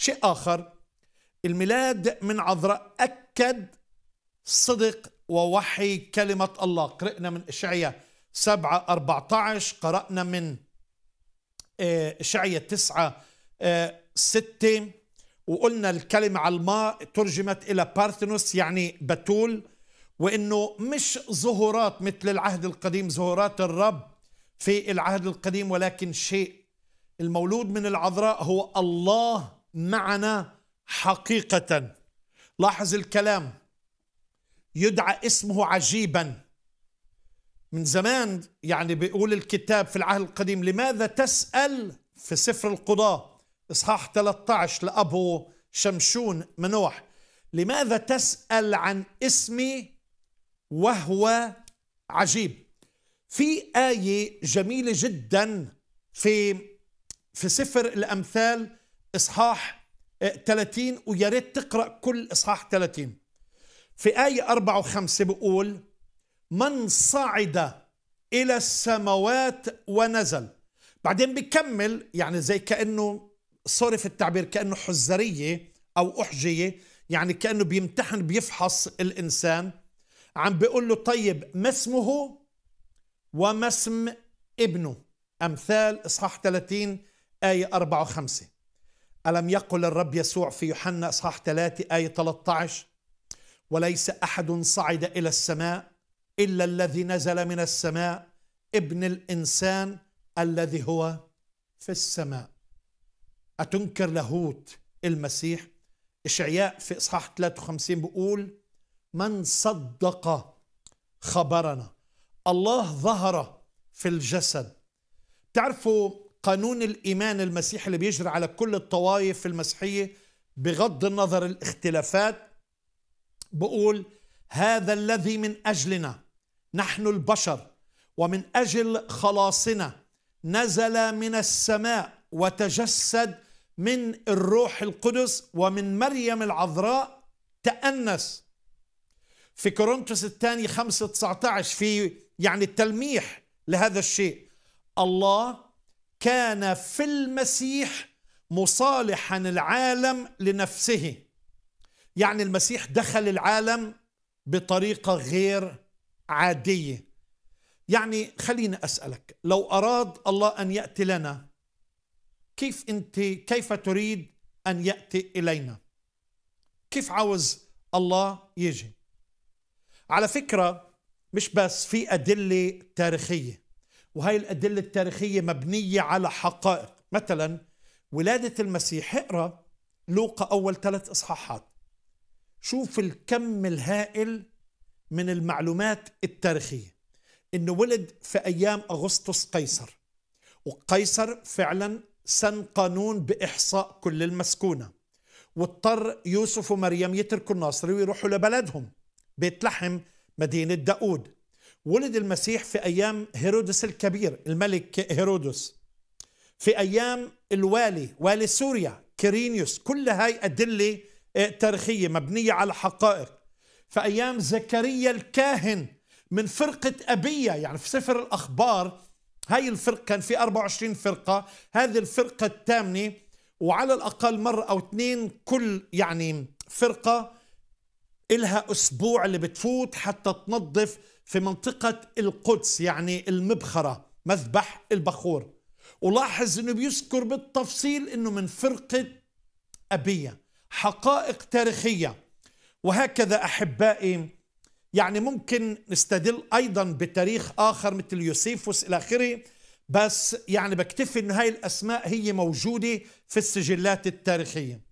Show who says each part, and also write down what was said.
Speaker 1: شيء آخر الميلاد من عذراء أكد صدق ووحي كلمة الله قرأنا من آه، إشعياء 7 14 قرأنا من إشعية 9 6 وقلنا الكلمة على الماء ترجمت إلى بارثنوس يعني بتول وإنه مش ظهورات مثل العهد القديم ظهورات الرب في العهد القديم ولكن شيء المولود من العذراء هو الله معنا حقيقة لاحظ الكلام يدعى اسمه عجيبا من زمان يعني بيقول الكتاب في العهد القديم لماذا تسأل في سفر القضاة إصحاح 13 لأبو شمشون منوح لماذا تسأل عن اسمي وهو عجيب في آية جميلة جدا في في سفر الأمثال اصحاح 30 آه، ويا ريت تقرا كل اصحاح 30 في ايه 4 و5 بيقول من صعد الى السماوات ونزل بعدين بكمل يعني زي كانه سوري في التعبير كانه حزريه او احجيه يعني كانه بيمتحن بيفحص الانسان عم بيقول له طيب ما اسمه وما اسم ابنه امثال اصحاح 30 ايه 4 و5 ألم يقل الرب يسوع في يوحنا إصحاح 3 آية 13 وليس أحد صعد إلى السماء إلا الذي نزل من السماء ابن الإنسان الذي هو في السماء أتنكر لاهوت المسيح إشعياء في إصحاح 53 بيقول من صدق خبرنا الله ظهر في الجسد تعرفوا قانون الإيمان المسيحي اللي بيجري على كل الطوائف المسيحية بغض النظر الاختلافات بقول هذا الذي من أجلنا نحن البشر ومن أجل خلاصنا نزل من السماء وتجسد من الروح القدس ومن مريم العذراء تأنس في كورنثوس الثاني 5 19 في يعني التلميح لهذا الشيء الله كان في المسيح مصالحا العالم لنفسه يعني المسيح دخل العالم بطريقه غير عاديه يعني خليني اسالك لو اراد الله ان ياتي لنا كيف انت كيف تريد ان ياتي الينا كيف عاوز الله يجي على فكره مش بس في ادله تاريخيه وهي الأدلة التاريخية مبنية على حقائق مثلا ولادة المسيح اقرأ لوقا أول ثلاث إصحاحات شوف الكم الهائل من المعلومات التاريخية انه ولد في ايام اغسطس قيصر وقيصر فعلا سن قانون باحصاء كل المسكونه واضطر يوسف ومريم يتركوا الناصري ويروحوا لبلدهم بيت لحم مدينه داود ولد المسيح في أيام هيرودس الكبير الملك هيرودس في أيام الوالي والي سوريا كيرينيوس كل هاي أدلة آه، تاريخية مبنية على حقائق في أيام زكريا الكاهن من فرقة أبية يعني في سفر الأخبار هاي الفرقة كان في 24 فرقة هذه الفرقة الثامنة وعلى الأقل مرة أو اثنين كل يعني فرقة إلها أسبوع اللي بتفوت حتى تنظف في منطقة القدس يعني المبخرة مذبح البخور ولاحظ أنه بيذكر بالتفصيل أنه من فرقة أبية حقائق تاريخية وهكذا أحبائي يعني ممكن نستدل أيضا بتاريخ آخر مثل يوسيفوس إلى آخره بس يعني بكتفي أن هاي الأسماء هي موجودة في السجلات التاريخية